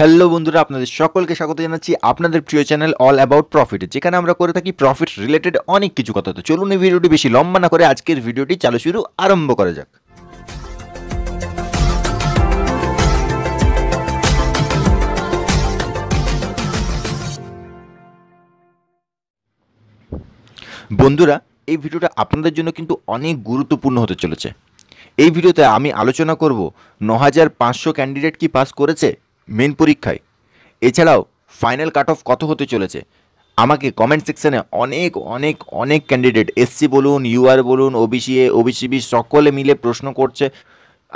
hello বন্ধুরা আপনাদের সকলকে স্বাগত জানাচ্ছি আপনাদের প্রিয় চ্যানেল অল অ্যাবাউট প্রফিট যেখানে আমরা করে থাকি প্রফিট রিলেটেড অনেক কিছু কথা তো চলুন এই ভিডিওটি বেশি লম্বা না করে আজকের ভিডিওটি চালু শুরু আরম্ভ করা যাক বন্ধুরা এই ভিডিওটা আপনাদের জন্য কিন্তু অনেক গুরুত্বপূর্ণ হতে চলেছে এই ভিডিওতে আমি আলোচনা করব ন হাজার পাঁচশো ক্যান্ডিডেট কি পাস করেছে মেন পরীক্ষায় এছাড়াও ফাইনাল কাট অফ কত হতে চলেছে আমাকে কমেন্ট সেকশানে অনেক অনেক অনেক ক্যান্ডিডেট এসসি বলুন ইউআর বলুন ওবিসি এ ওবিসি বি সকলে মিলে প্রশ্ন করছে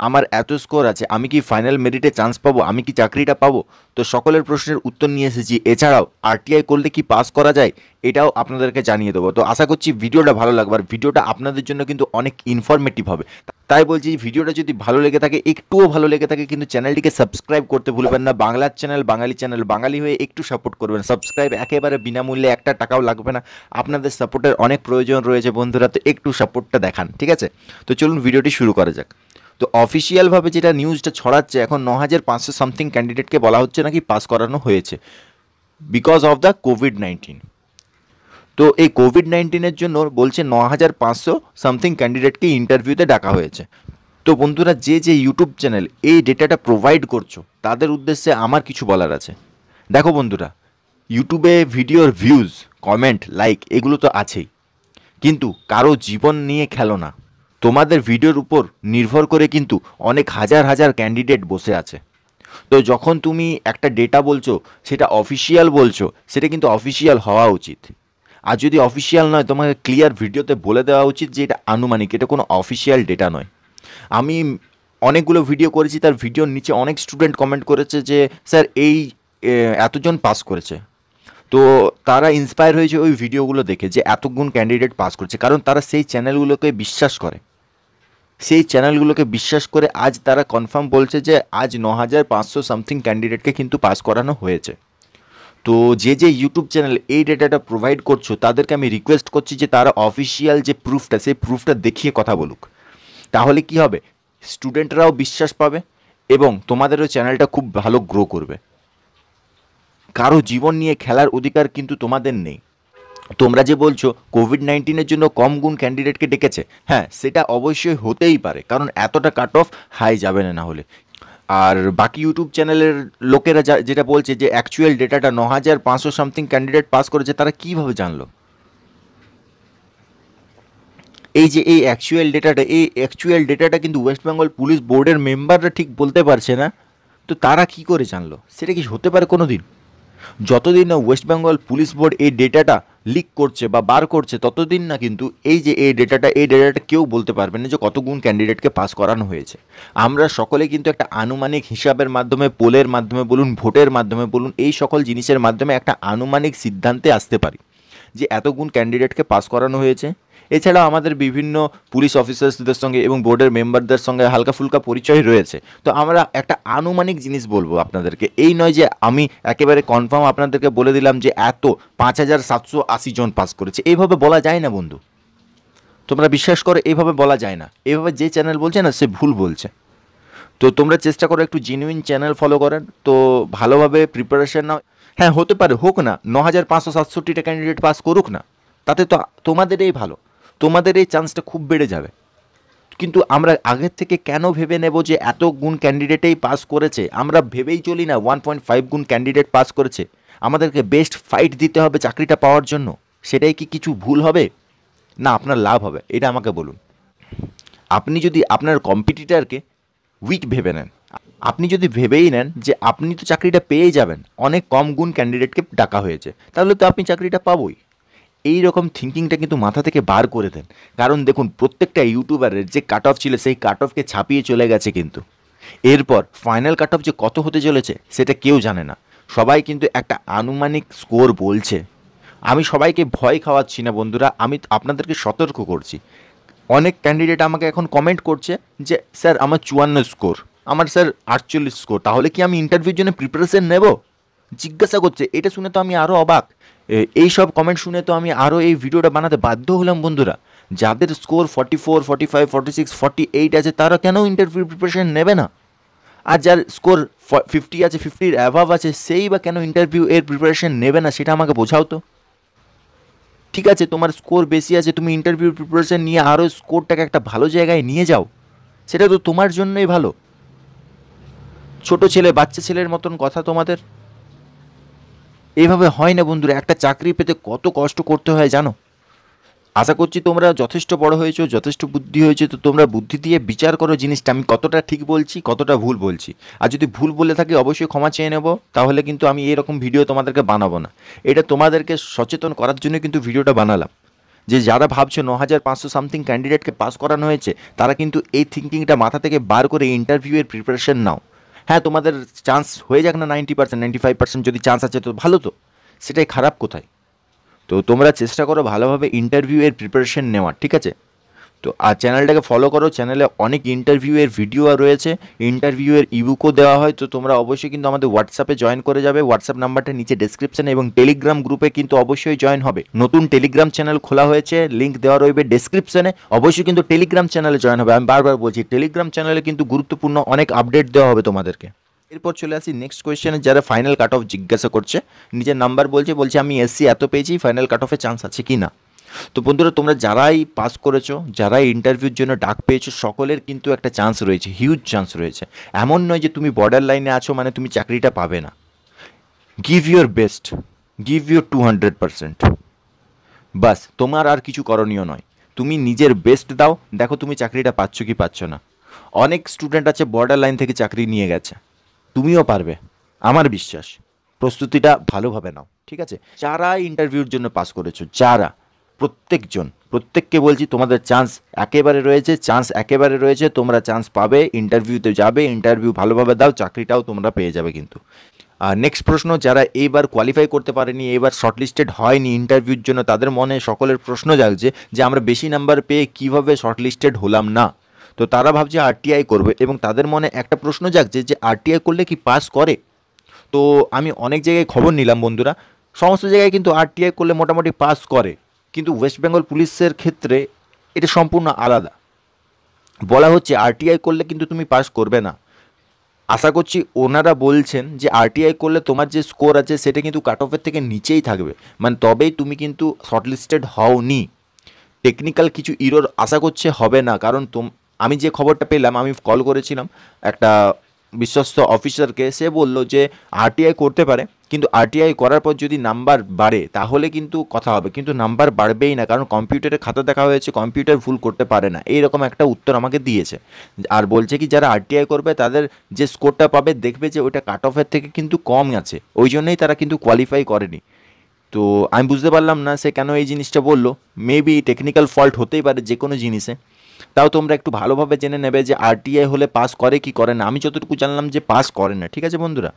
আমার এত স্কোর আছে আমি কি ফাইনাল মেরিটে চান্স পাবো আমি কি চাকরিটা পাবো তো সকলের প্রশ্নের উত্তর নিয়ে এসেছি এছাড়াও আরটিআই করলে কি পাস করা যায় এটাও আপনাদেরকে জানিয়ে দেবো তো আশা করছি ভিডিওটা ভালো লাগবে আর ভিডিওটা আপনাদের জন্য কিন্তু অনেক ইনফরমেটিভ হবে তাই বলছি ভিডিওটা যদি ভালো লেগে থাকে একটুও ভালো লেগে থাকে কিন্তু চ্যানেলটিকে সাবস্ক্রাইব করতে ভুলবেন না বাংলার চ্যানেল বাঙালি চ্যানেল বাঙালি হয়ে একটু সাপোর্ট করবেন সাবস্ক্রাইব একেবারে বিনামূল্যে একটা টাকাও লাগবে না আপনাদের সাপোর্টের অনেক প্রয়োজন রয়েছে বন্ধুরা তো একটু সাপোর্টটা দেখান ঠিক আছে তো চলুন ভিডিওটি শুরু করা যাক তো অফিসিয়ালভাবে যেটা নিউজটা ছড়াচ্ছে এখন ন হাজার পাঁচশো সামথিং ক্যান্ডিডেটকে বলা হচ্ছে নাকি পাস করানো হয়েছে because of the COVID nineteen তো এই কোভিড নাইন্টিনের জন্য বলছে ন হাজার পাঁচশো সামথিং ক্যান্ডিডেটকে ইন্টারভিউতে ডাকা হয়েছে তো বন্ধুরা যে যে ইউটিউব চ্যানেল এই ডেটাটা প্রোভাইড করছো তাদের উদ্দেশ্যে আমার কিছু বলার আছে দেখো বন্ধুরা ইউটিউবে ভিডিওর ভিউজ কমেন্ট লাইক এগুলো তো আছেই কিন্তু কারো জীবন নিয়ে খেলো না তোমাদের ভিডিওর উপর নির্ভর করে কিন্তু অনেক হাজার হাজার ক্যান্ডিডেট বসে আছে তো যখন তুমি একটা ডেটা বলছো সেটা অফিসিয়াল বলছো সেটা কিন্তু অফিসিয়াল হওয়া উচিত আর যদি অফিসিয়াল নয় তোমাকে ক্লিয়ার ভিডিওতে বলে দেওয়া উচিত যে এটা আনুমানিক এটা কোনো অফিসিয়াল ডেটা নয় আমি অনেকগুলো ভিডিও করেছি তার ভিডিওর নিচে অনেক স্টুডেন্ট কমেন্ট করেছে যে স্যার এই এতজন পাস করেছে তো তারা ইন্সপায়ার হয়েছে ওই ভিডিওগুলো দেখে যে এতগুণ ক্যান্ডিডেট পাস করছে কারণ তারা সেই চ্যানেলগুলোকে বিশ্বাস করে সেই চ্যানেলগুলোকে বিশ্বাস করে আজ তারা কনফার্ম বলছে যে আজ ন হাজার পাঁচশো সামথিং ক্যান্ডিডেটকে কিন্তু পাস করানো হয়েছে তো যে যে ইউটিউব চ্যানেল এই ডেটাটা প্রোভাইড করছো তাদেরকে আমি রিকোয়েস্ট করছি যে তারা অফিসিয়াল যে প্রুফটা সেই প্রুফটা দেখিয়ে কথা বলুক তাহলে কি হবে স্টুডেন্টরাও বিশ্বাস পাবে এবং তোমাদেরও চ্যানেলটা খুব ভালো গ্রো করবে কারো জীবন নিয়ে খেলার অধিকার কিন্তু তোমাদের নেই তোমরা যে বলছো কোভিড নাইন্টিনের জন্য কম গুণ ক্যান্ডিডেটকে ডেকেছে হ্যাঁ সেটা অবশ্যই হতেই পারে কারণ এতটা কাট অফ হাই যাবে না না হলে আর বাকি ইউটিউব চ্যানেলের লোকেরা যেটা বলছে যে অ্যাকচুয়াল ডেটাটা ন হাজার পাঁচশো সামথিং ক্যান্ডিডেট পাস করেছে তারা কীভাবে জানলো এই যে এই অ্যাকচুয়াল ডেটাটা এই অ্যাকচুয়াল ডেটাটা কিন্তু ওয়েস্ট বেঙ্গল পুলিশ বোর্ডের মেম্বাররা ঠিক বলতে পারছে না তো তারা কি করে জানলো সেটা কি হতে পারে কোনো দিন যতদিন না ওয়েস্ট বেঙ্গল পুলিশ বোর্ড এই ডেটাটা লিক করছে বা বার করছে ততদিন না কিন্তু এই যে এই ডেটাটা এই ডেটাটা কেউ বলতে পারবে না যে কতগুণ ক্যান্ডিডেটকে পাস করানো হয়েছে আমরা সকলে কিন্তু একটা আনুমানিক হিসাবের মাধ্যমে পোলের মাধ্যমে বলুন ভোটের মাধ্যমে বলুন এই সকল জিনিসের মাধ্যমে একটা আনুমানিক সিদ্ধান্তে আসতে পারি যে এতগুণ ক্যান্ডিডেটকে পাস করানো হয়েছে এছাড়াও আমাদের বিভিন্ন পুলিশ অফিসার্সদের সঙ্গে এবং বোর্ডের মেম্বারদের সঙ্গে হালকা ফুলকা পরিচয় রয়েছে তো আমরা একটা আনুমানিক জিনিস বলবো আপনাদেরকে এই নয় যে আমি একেবারে কনফার্ম আপনাদেরকে বলে দিলাম যে এত পাঁচ হাজার সাতশো আশি জন পাস করেছে এইভাবে বলা যায় না বন্ধু তোমরা বিশ্বাস করো এইভাবে বলা যায় না এভাবে যে চ্যানেল বলছে না সে ভুল বলছে তো তোমরা চেষ্টা করো একটু জেনুইন চ্যানেল ফলো করেন তো ভালোভাবে প্রিপারেশান নাও হ্যাঁ হতে পারে হোক না ন হাজার পাঁচশো সাতষট্টিটা ক্যান্ডিডেট পাস করুক না তাতে তো তোমাদেরই ভালো তোমাদের এই চান্সটা খুব বেড়ে যাবে কিন্তু আমরা আগের থেকে কেন ভেবে নেব যে এত গুণ ক্যান্ডিডেটেই পাস করেছে আমরা ভেবেই চলি না ওয়ান পয়েন্ট ফাইভ গুণ ক্যান্ডিডেট পাস করেছে আমাদেরকে বেস্ট ফাইট দিতে হবে চাকরিটা পাওয়ার জন্য সেটাই কি কিছু ভুল হবে না আপনার লাভ হবে এটা আমাকে বলুন আপনি যদি আপনার কম্পিটিটারকে উইক ভেবে নেন আপনি যদি ভেবেই নেন যে আপনি তো চাকরিটা পেয়ে যাবেন অনেক কম গুণ ক্যান্ডিডেটকে ডাকা হয়েছে তাহলে তো আপনি চাকরিটা পাবই এই রকম থিঙ্কিংটা কিন্তু মাথা থেকে বার করে দেন কারণ দেখুন প্রত্যেকটা ইউটিউবারের যে কাট অফ ছিল সেই কাট অফকে ছাপিয়ে চলে গেছে কিন্তু এরপর ফাইনাল কাট অফ যে কত হতে চলেছে সেটা কেউ জানে না সবাই কিন্তু একটা আনুমানিক স্কোর বলছে আমি সবাইকে ভয় খাওয়াচ্ছি না বন্ধুরা আমি আপনাদেরকে সতর্ক করছি অনেক ক্যান্ডিডেট আমাকে এখন কমেন্ট করছে যে স্যার আমার চুয়ান্ন স্কোর আমার স্যার আটচল্লিশ স্কোর তাহলে কি আমি ইন্টারভিউর জন্য প্রিপারেশন নেব জিজ্ঞাসা করছে এটা শুনে তো আমি আরও অবাক এই সব কমেন্ট শুনে তো আমি আরও এই ভিডিওটা বানাতে বাধ্য হলাম বন্ধুরা যাদের score forty four forty five forty six forty eight আছে তারা কেন ইন্টারভিউ প্রিপারেশন নেবে না আর যার স্কোর ফিফটি আছে ফিফটির অ্যাভাব আছে সেই বা কেন ইন্টারভিউ এর প্রিপারেশন নেবে না সেটা আমাকে বোঝাও তো ঠিক আছে তোমার স্কোর বেশি আছে তুমি ইন্টারভিউ প্রিপারেশন নিয়ে আরও স্কোরটাকে একটা ভালো জায়গায় নিয়ে যাও সেটা তো তোমার জন্যই ভালো ছোট ছেলে বাচ্চা ছেলের মতন কথা তোমাদের এইভাবে হয় না বন্ধুরা একটা চাকরি পেতে কত কষ্ট করতে হয় জানো আশা করছি তোমরা যথেষ্ট বড় হয়েছো যথেষ্ট বুদ্ধি হয়েছে তো তোমরা বুদ্ধি দিয়ে বিচার করো জিনিসটা আমি কতটা ঠিক বলছি কতটা ভুল বলছি আর যদি ভুল বলে থাকি অবশ্যই ক্ষমা চেয়ে নেবো তাহলে কিন্তু আমি এরকম ভিডিও তোমাদেরকে বানাবো না এটা তোমাদেরকে সচেতন করার জন্য কিন্তু ভিডিওটা বানালাম যে যারা ভাবছে ন হাজার পাঁচশো সামথিং ক্যান্ডিডেটকে পাস করানো হয়েছে তারা কিন্তু এই থিঙ্কিংটা মাথা থেকে বার করে ইন্টারভিউয়ের প্রিপারেশন নাও হ্যাঁ তোমাদের চান্স হয়ে যাক না ninety percent ninety five percent যদি চান্স আছে তো ভালো তো সেটাই খারাপ কোথায় তো তোমরা চেষ্টা করো ভালোভাবে ইন্টারভিউয়ের প্রিপারেশন নেওয়ার ঠিক আছে তো আর চ্যানেলটাকে ফলো করো চ্যানেলে অনেক ইন্টারভিউয়ের ভিডিও রয়েছে ইন্টারভিউয়ের ইবুকও দেওয়া হয় তো তোমরা অবশ্যই কিন্তু আমাদের হোয়াটসঅ্যাপে জয়েন করে যাবে হোয়াটসঅ্যাপ নাম্বারটা নিচে ডেসক্রিপশানে এবং টেলিগ্রাম গ্রুপে কিন্তু অবশ্যই জয়েন হবে নতুন টেলিগ্রাম চ্যানেল খোলা হয়েছে লিঙ্ক দেওয়া রইবে ডেসক্রিপশানে অবশ্যই কিন্তু টেলিগ্রাম চ্যানেলে জয়েন হবে আমি বারবার বলছি টেলিগ্রাম চ্যানেলে কিন্তু গুরুত্বপূর্ণ অনেক আপডেট দেওয়া হবে তোমাদেরকে এরপর চলে আসি নেক্সট কোয়েশ্চেনে যারা ফাইনাল কাট অফ জিজ্ঞাসা করছে নিজের নাম্বার বলছে বলছে আমি এসসি এত পেয়েছি ফাইনাল কাট অফের চান্স আছে কি না তো বন্ধুরা তোমরা যারাই পাস করেছো যারাই ইন্টারভিউর জন্য ডাক পেয়েছো সকলের কিন্তু একটা চান্স রয়েছে হিউজ চান্স রয়েছে এমন নয় যে তুমি বর্ডার লাইনে আছো মানে তুমি চাকরিটা পাবে না give your best give your two hundred percent বাস তোমার আর কিছু করণীয় নয় তুমি নিজের বেস্ট দাও দেখো তুমি চাকরিটা পাচ্ছ কি পাচ্ছ না অনেক স্টুডেন্ট আছে বর্ডার লাইন থেকে চাকরি নিয়ে গেছে তুমিও পারবে আমার বিশ্বাস প্রস্তুতিটা ভালোভাবে নাও ঠিক আছে যারা ইন্টারভিউর জন্য পাস করেছো যারা প্রত্যেকজন প্রত্যেককে বলছি তোমাদের চান্স একেবারে রয়েছে চান্স একেবারে রয়েছে তোমরা চান্স পাবে ইন্টারভিউতে যাবে ইন্টারভিউ ভালোভাবে দাও চাকরিটাও তোমরা পেয়ে যাবে কিন্তু আর নেক্সট প্রশ্ন যারা এইবার কোয়ালিফাই করতে পারেনি এবার শর্টলিস্টেড হয়নি ইন্টারভিউর জন্য তাদের মনে সকলের প্রশ্ন জাগছে যে আমরা বেশি নাম্বার পেয়ে কীভাবে শর্টলিস্টেড হলাম না তো তারা ভাবছে আরটিআই করবে এবং তাদের মনে একটা প্রশ্ন জাগছে যে আরটিআই করলে কি পাস করে তো আমি অনেক জায়গায় খবর নিলাম বন্ধুরা সমস্ত জায়গায় কিন্তু আরটিআই করলে মোটামুটি পাস করে কিন্তু ওয়েস্ট বেঙ্গল পুলিশের ক্ষেত্রে এটা সম্পূর্ণ আলাদা বলা হচ্ছে আরটিআই করলে কিন্তু তুমি পাস করবে না আশা করছি ওনারা বলছেন যে আরটিআই করলে তোমার যে স্কোর আছে সেটা কিন্তু কাট অফের থেকে নিচেই থাকবে মানে তবেই তুমি কিন্তু শর্টলিস্টেড হওনি টেকনিক্যাল কিছু ইরোর আশা করছে হবে না কারণ তোম আমি যে খবরটা পেলাম আমি কল করেছিলাম একটা বিশ্বস্ত অফিসারকে সে বলল যে আরটিআই করতে পারে কিন্তু আরটিআই করার পর যদি নাম্বার বাড়ে তাহলে কিন্তু কথা হবে কিন্তু নাম্বার বাড়বেই না কারণ কম্পিউটারে খাতা দেখা হয়েছে কম্পিউটার ভুল করতে পারে না এইরকম একটা উত্তর আমাকে দিয়েছে আর বলছে কি যারা আরটিআই করবে তাদের যে স্কোরটা পাবে দেখবে যে ওইটা কাট অফের থেকে কিন্তু কম আছে ওই জন্যই তারা কিন্তু কোয়ালিফাই করেনি তো আমি বুঝতে পারলাম না সে কেন এই জিনিসটা বললো মেবি টেকনিক্যাল ফল্ট হতেই পারে যে কোনো জিনিসে তাও তোমরা একটু ভালোভাবে জেনে নেবে যে আরটিআই হলে পাস করে কি করে না আমি যতটুকু জানলাম যে পাস করে না ঠিক আছে বন্ধুরা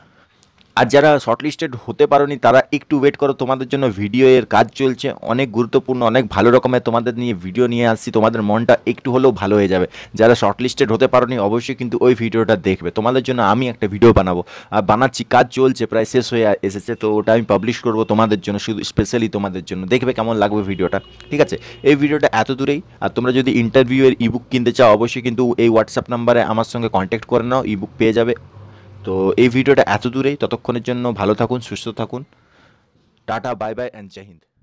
আর যারা শর্টলিস্টেড হতে পারোনি তারা একটু ওয়েট করো তোমাদের জন্য ভিডিও এর কাজ চলছে অনেক গুরুত্বপূর্ণ অনেক ভালো রকমের তোমাদের নিয়ে ভিডিও নিয়ে আসছি তোমাদের মনটা একটু হলেও ভালো হয়ে যাবে যারা শর্টলিস্টেড হতে পারোনি অবশ্যই কিন্তু ওই ভিডিওটা দেখবে তোমাদের জন্য আমি একটা ভিডিও বানাবো আর বানাচ্ছি কাজ চলছে প্রায় শেষ হয়ে এসেছে তো ওটা আমি পাবলিশ করবো তোমাদের জন্য শুধু স্পেশালি তোমাদের জন্য দেখবে কেমন লাগবে ভিডিওটা ঠিক আছে এই ভিডিওটা এত দূরেই আর তোমরা যদি ইন্টারভিউয়ের ইবুক কিনতে চাও অবশ্যই কিন্তু এই হোয়াটসঅ্যাপ নাম্বারে আমার সঙ্গে কন্ট্যাক্ট করে নাও ইবুক পেয়ে যাবে তো এই ভিডিওটা এত দূরেই ততক্ষণের জন্য ভালো থাকুন সুস্থ থাকুন টাটা বাই বাই অ্যান্ড জয় হিন্দ